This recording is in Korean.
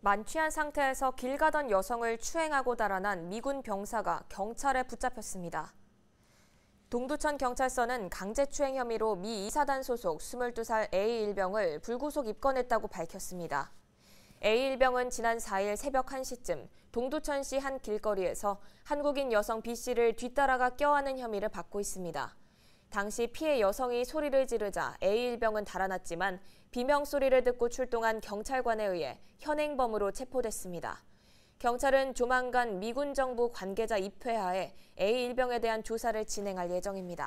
만취한 상태에서 길 가던 여성을 추행하고 달아난 미군 병사가 경찰에 붙잡혔습니다. 동두천 경찰서는 강제추행 혐의로 미 이사단 소속 22살 A 일병을 불구속 입건했다고 밝혔습니다. A 일병은 지난 4일 새벽 1시쯤 동두천시 한 길거리에서 한국인 여성 B 씨를 뒤따라가 껴안은 혐의를 받고 있습니다. 당시 피해 여성이 소리를 지르자 A 일병은 달아났지만 비명 소리를 듣고 출동한 경찰관에 의해 현행범으로 체포됐습니다. 경찰은 조만간 미군 정부 관계자 입회하에 A 일병에 대한 조사를 진행할 예정입니다.